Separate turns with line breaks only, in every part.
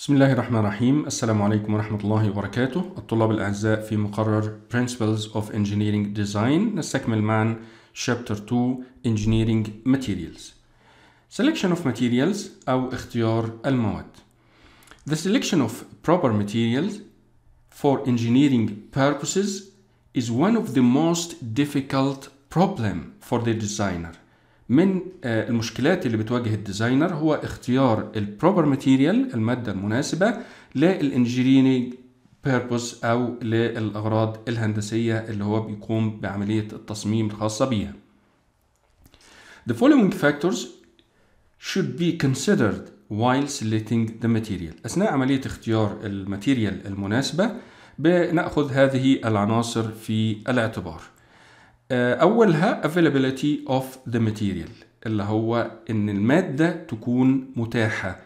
بسم الله الرحمن الرحيم السلام عليكم ورحمة الله وبركاته الطلاب الأعزاء في مقرر Principles of Engineering Design نستكمل معا Chapter 2 Engineering Materials Selection of Materials أو اختيار المواد The selection of proper materials for engineering purposes is one of the most difficult problem for the designer من آه، المشكلات اللي بتواجه الديزاينر هو اختيار البروبر ماتيريال المادة المناسبة للإنجيرينج بيربوس او للاغراض الهندسية اللي هو بيقوم بعملية التصميم الخاصة بيها. The following factors should be considered while selecting the material. اثناء عملية اختيار الماتيريال المناسبة بناخذ هذه العناصر في الاعتبار. آه، أولها availability of the material اللي هو إن المادة تكون متاحة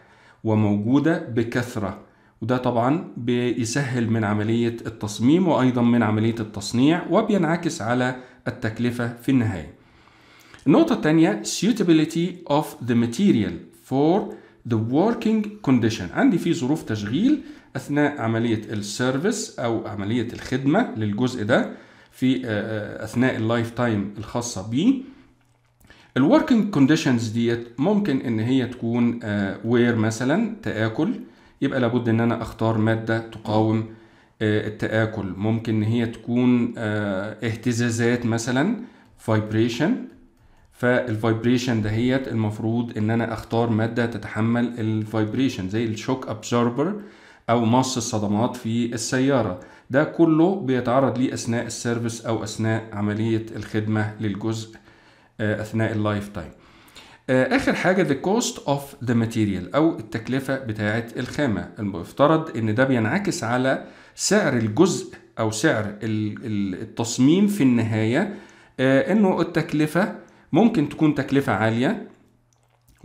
وموجودة بكثرة وده طبعا بيسهل من عملية التصميم وأيضا من عملية التصنيع وبينعكس على التكلفة في النهاية النقطة الثانية suitability of the material for the working condition عندي في ظروف تشغيل أثناء عملية السيرفيس أو عملية الخدمة للجزء ده في آه، آه، اثناء اللايف تايم الخاصه بيه الوركينج كونديشنز ديت ممكن ان هي تكون وير آه، مثلا تاكل يبقى لابد ان انا اختار ماده تقاوم التآكل ممكن ان هي تكون اهتزازات مثلا فايبريشن فالفايبريشن دهيت المفروض ان انا اختار ماده تتحمل الفايبريشن زي الشوك ابزوربر او مص الصدمات في السياره ده كله بيتعرض ليه اثناء السيرفيس او اثناء عمليه الخدمه للجزء آه، اثناء اللايف تايم آه، اخر حاجه the cost of the material او التكلفه بتاعه الخامه المفترض ان ده بينعكس على سعر الجزء او سعر التصميم في النهايه آه، انه التكلفه ممكن تكون تكلفه عاليه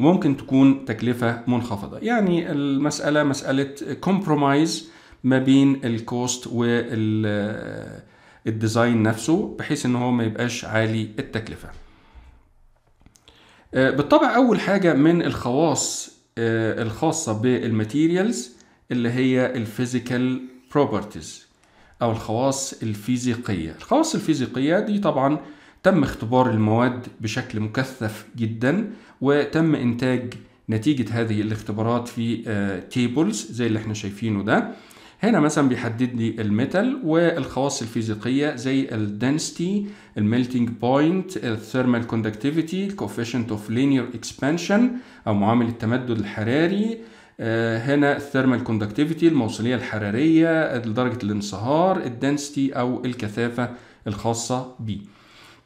ممكن تكون تكلفة منخفضة يعني المسألة مسألة كومبرومايز ما بين الكوست والديزاين نفسه بحيث ان هو ما يبقاش عالي التكلفة آه، بالطبع اول حاجة من الخواص آه، الخاصة بالماتيريالز اللي هي الفيزيكال بروبرتيز او الخواص الفيزيقية الخواص الفيزيقية دي طبعا تم اختبار المواد بشكل مكثف جدا وتم إنتاج نتيجة هذه الاختبارات في تيبلز آه، زي اللي احنا شايفينه ده هنا مثلا بيحدد لي الميتال والخواص الفيزيقية زي الدنسيتي الميلتنج بوينت الثيرمال كوندكتيفيتي الكوفيشنت اوف لينير اكسبانشن او معامل التمدد الحراري آه، هنا الثيرمال كوندكتيفيتي الموصلية الحرارية درجة الانصهار الدنسيتي او الكثافة الخاصة بيه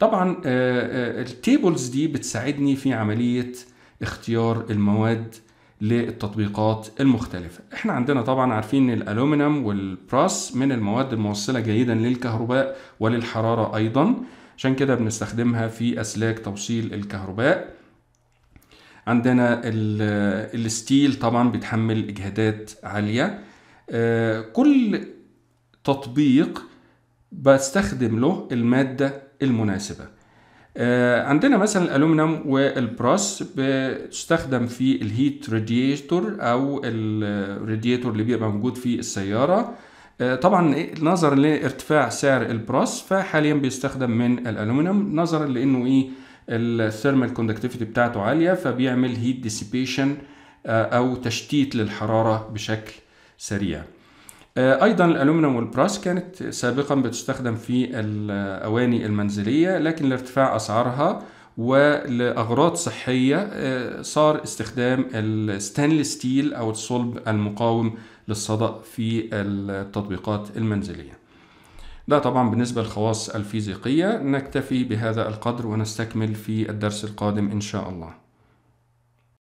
طبعا آه، آه، التيبلز دي بتساعدني في عملية اختيار المواد للتطبيقات المختلفة احنا عندنا طبعا عارفين ان الالومنيوم والبراس من المواد الموصلة جيدا للكهرباء وللحرارة ايضا عشان كده بنستخدمها في اسلاك توصيل الكهرباء عندنا آه، الستيل طبعا بيتحمل اجهادات عالية كل تطبيق بستخدم له المادة المناسبة آه، عندنا مثلا الالومنيوم والبراس بتستخدم في الهيت راديتور او الراديتور اللي بيبقى موجود في السياره آه، طبعا نظرا لارتفاع سعر البراس فحاليا بيستخدم من الالومنيوم نظرا لانه ايه الثيرمال كوندكتيفيتي بتاعته عاليه فبيعمل هيت آه، ديسيبيشن او تشتيت للحراره بشكل سريع آه، ايضا الالومنيوم والبراس كانت سابقا بتستخدم في الاواني المنزليه لكن لارتفاع اسعارها ولأغراض صحية آه، صار استخدام الستانلس ستيل أو الصلب المقاوم للصدأ في التطبيقات المنزلية ده طبعا بالنسبة للخواص الفيزيقية نكتفي بهذا القدر ونستكمل في الدرس القادم إن شاء الله